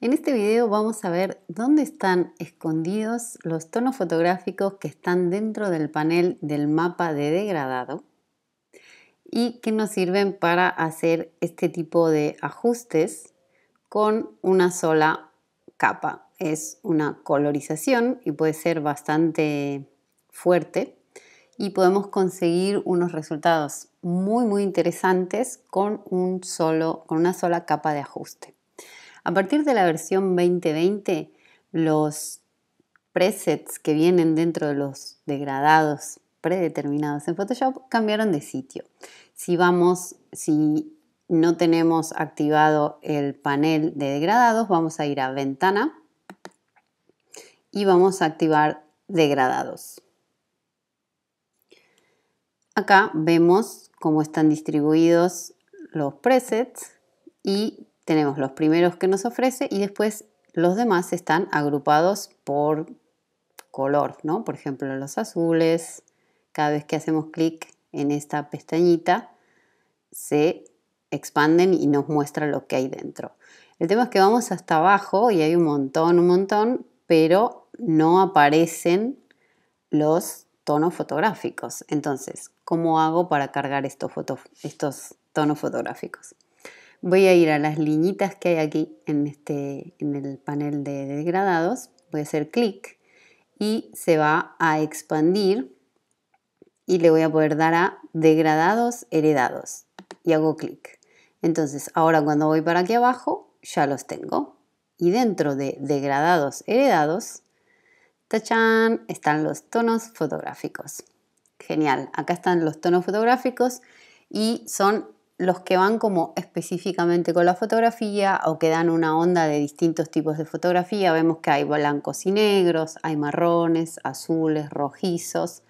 En este video vamos a ver dónde están escondidos los tonos fotográficos que están dentro del panel del mapa de degradado y que nos sirven para hacer este tipo de ajustes con una sola capa. Es una colorización y puede ser bastante fuerte y podemos conseguir unos resultados muy muy interesantes con, un solo, con una sola capa de ajuste. A partir de la versión 2020, los presets que vienen dentro de los degradados predeterminados en Photoshop cambiaron de sitio. Si vamos, si no tenemos activado el panel de degradados, vamos a ir a ventana y vamos a activar degradados. Acá vemos cómo están distribuidos los presets y tenemos los primeros que nos ofrece y después los demás están agrupados por color, ¿no? Por ejemplo, los azules, cada vez que hacemos clic en esta pestañita, se expanden y nos muestra lo que hay dentro. El tema es que vamos hasta abajo y hay un montón, un montón, pero no aparecen los tonos fotográficos. Entonces, ¿cómo hago para cargar estos, estos tonos fotográficos? Voy a ir a las liñitas que hay aquí en, este, en el panel de degradados. Voy a hacer clic y se va a expandir y le voy a poder dar a degradados heredados y hago clic. Entonces ahora cuando voy para aquí abajo ya los tengo y dentro de degradados heredados, tachan, están los tonos fotográficos. Genial, acá están los tonos fotográficos y son los que van como específicamente con la fotografía o que dan una onda de distintos tipos de fotografía. Vemos que hay blancos y negros, hay marrones, azules, rojizos.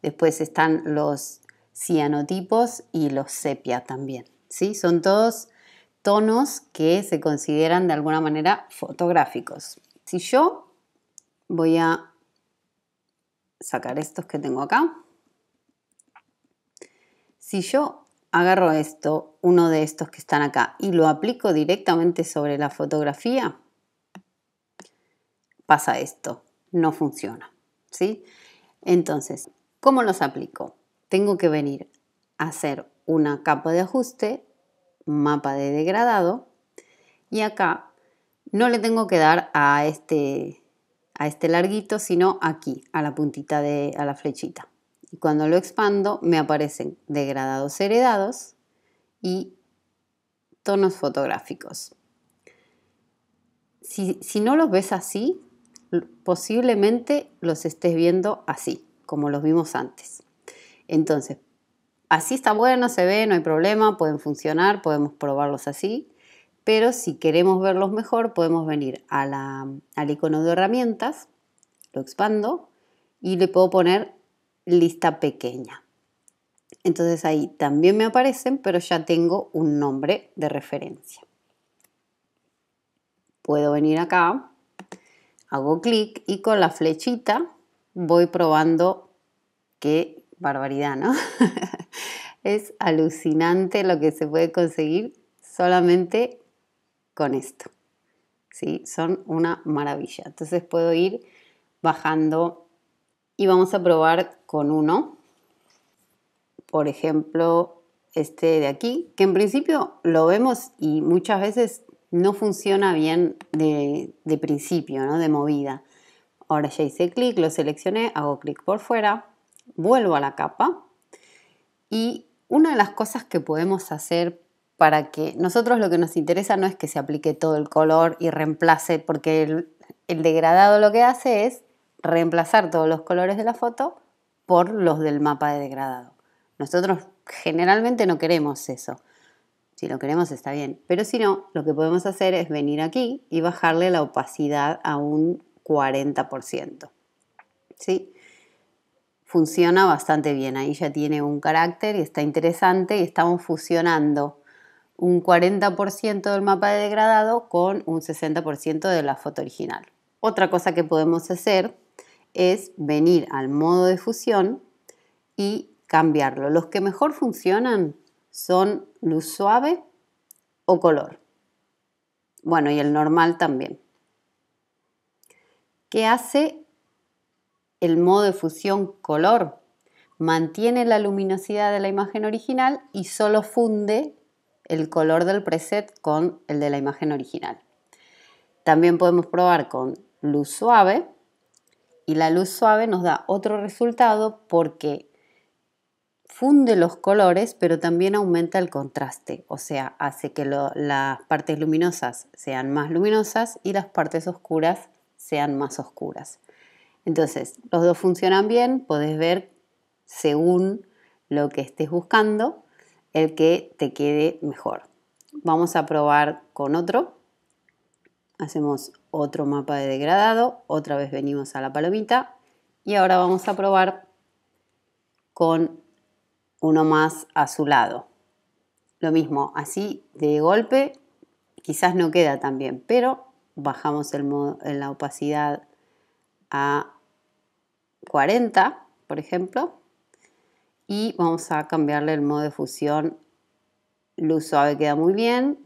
Después están los cianotipos y los sepia también. ¿sí? Son todos tonos que se consideran de alguna manera fotográficos. Si yo voy a sacar estos que tengo acá, si yo agarro esto, uno de estos que están acá, y lo aplico directamente sobre la fotografía, pasa esto, no funciona. ¿sí? Entonces, ¿cómo los aplico? Tengo que venir a hacer una capa de ajuste, mapa de degradado, y acá no le tengo que dar a este, a este larguito, sino aquí, a la puntita de a la flechita. Y cuando lo expando me aparecen degradados heredados y tonos fotográficos. Si, no los ves así, posiblemente los estés viendo así, como los vimos antes. Entonces, así está bueno, se ve, no hay problema, pueden funcionar, podemos probarlos así, pero si queremos verlos mejor, podemos venir a al icono de herramientas, lo expando y le puedo poner lista pequeña. Entonces ahí también me aparecen, pero ya tengo un nombre de referencia. Puedo venir acá, hago clic y con la flechita voy probando qué barbaridad, ¿no? es alucinante lo que se puede conseguir solamente con esto. si Son una maravilla. Entonces puedo ir bajando y vamos a probar con uno. Por ejemplo, este de aquí, que en principio lo vemos y muchas veces no funciona bien de, principio, de movida. Ahora ya hice clic, lo seleccioné, hago clic por fuera, vuelvo a la capa y una de las cosas que podemos hacer para que nosotros lo que nos interesa no es que se aplique todo el color y reemplace, porque el degradado lo que hace es reemplazar todos los colores de la foto por los del mapa de degradado. Nosotros generalmente no queremos eso. Si lo queremos está bien, pero si no, lo que podemos hacer es venir aquí y bajarle la opacidad a un 40%. Funciona bastante bien, ahí ya tiene un carácter y está interesante y estamos fusionando un 40% del mapa de degradado con un 60% de la foto original. Otra cosa que podemos hacer es venir al modo de fusión y cambiarlo. Los que mejor funcionan son luz suave o color. Bueno, y el normal también. ¿Qué hace el modo de fusión color? Mantiene la luminosidad de la imagen original y solo funde el color del preset con el de la imagen original. También podemos probar con luz suave y la luz suave nos da otro resultado porque funde los colores pero también aumenta el contraste, o sea, hace que las partes luminosas sean más luminosas y las partes oscuras sean más oscuras. Entonces, los dos funcionan bien, podés ver según lo que estés buscando el que te quede mejor. Vamos a probar con otro. Hacemos otro mapa de degradado, otra vez venimos a la palomita y ahora vamos a probar con uno más azulado. Lo mismo, así de golpe quizás no queda tan bien, pero bajamos el modo, en la opacidad a 40, por ejemplo, y vamos a cambiarle el modo de fusión. Luz suave queda muy bien,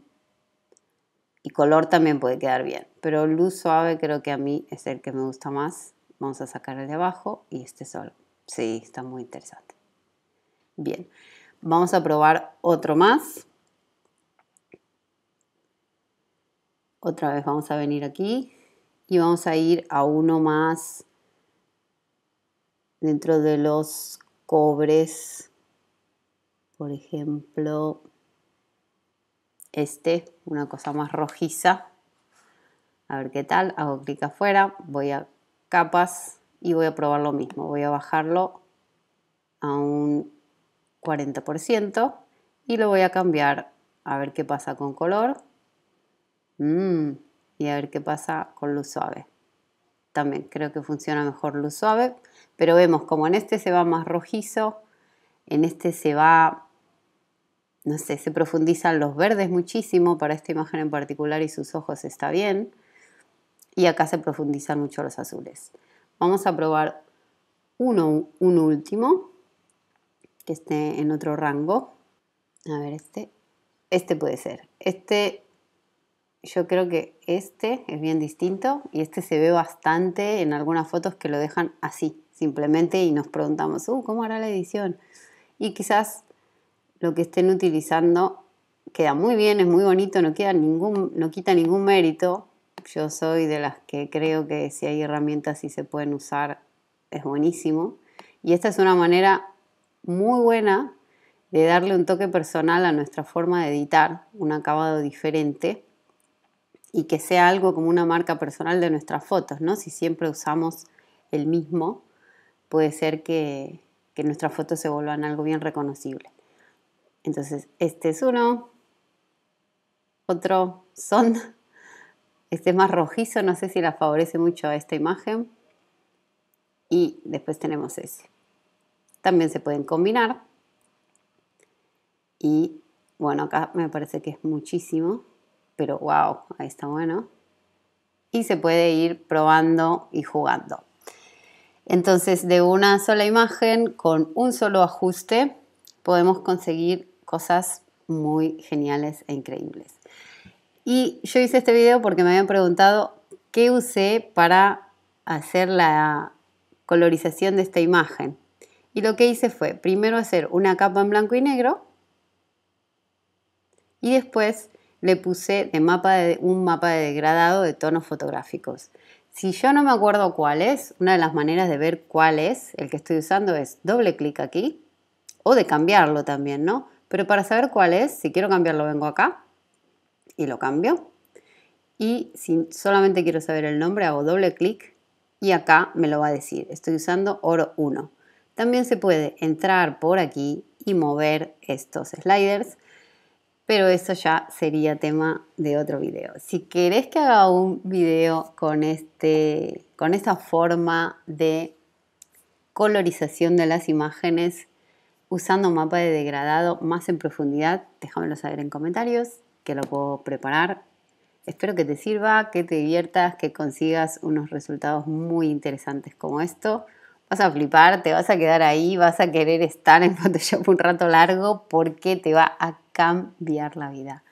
y color también puede quedar bien, pero luz suave creo que a mí es el que me gusta más. Vamos a sacar el de abajo y este solo. Sí, está muy interesante. Bien, vamos a probar otro más. Otra vez vamos a venir aquí y vamos a ir a uno más dentro de los cobres, por ejemplo, este, una cosa más rojiza. A ver qué tal, hago clic afuera, voy a capas y voy a probar lo mismo. Voy a bajarlo a un 40% y lo voy a cambiar a ver qué pasa con color. Mm, y a ver qué pasa con luz suave. También creo que funciona mejor luz suave, pero vemos como en este se va más rojizo, en este se va no sé, se profundizan los verdes muchísimo, para esta imagen en particular y sus ojos está bien. Y acá se profundizan mucho los azules. Vamos a probar uno, un último, que esté en otro rango. A ver, este, este puede ser. Este, yo creo que este es bien distinto y este se ve bastante en algunas fotos que lo dejan así, simplemente y nos preguntamos, uh, ¿cómo hará la edición? Y quizás lo que estén utilizando queda muy bien, es muy bonito, no, queda ningún, no quita ningún mérito. Yo soy de las que creo que si hay herramientas y se pueden usar, es buenísimo. Y esta es una manera muy buena de darle un toque personal a nuestra forma de editar, un acabado diferente y que sea algo como una marca personal de nuestras fotos, ¿no? Si siempre usamos el mismo, puede ser que, que nuestras fotos se vuelvan algo bien reconocible. Entonces, este es uno, otro son, este es más rojizo, no sé si la favorece mucho a esta imagen. Y después tenemos ese. También se pueden combinar. Y bueno, acá me parece que es muchísimo, pero wow, ahí está bueno. Y se puede ir probando y jugando. Entonces, de una sola imagen, con un solo ajuste, podemos conseguir cosas muy geniales e increíbles. Y yo hice este video porque me habían preguntado qué usé para hacer la colorización de esta imagen. Y lo que hice fue primero hacer una capa en blanco y negro y después le puse un mapa de degradado de tonos fotográficos. Si yo no me acuerdo cuál es, una de las maneras de ver cuál es el que estoy usando es doble clic aquí o de cambiarlo también, ¿no? Pero para saber cuál es, si quiero cambiarlo, vengo acá y lo cambio. Y si solamente quiero saber el nombre, hago doble clic y acá me lo va a decir. Estoy usando oro 1. También se puede entrar por aquí y mover estos sliders, pero eso ya sería tema de otro video. Si querés que haga un video con, este, con esta forma de colorización de las imágenes, usando un mapa de degradado más en profundidad, déjamelo saber en comentarios, que lo puedo preparar. Espero que te sirva, que te diviertas, que consigas unos resultados muy interesantes como esto. Vas a flipar, te vas a quedar ahí, vas a querer estar en Photoshop un rato largo porque te va a cambiar la vida.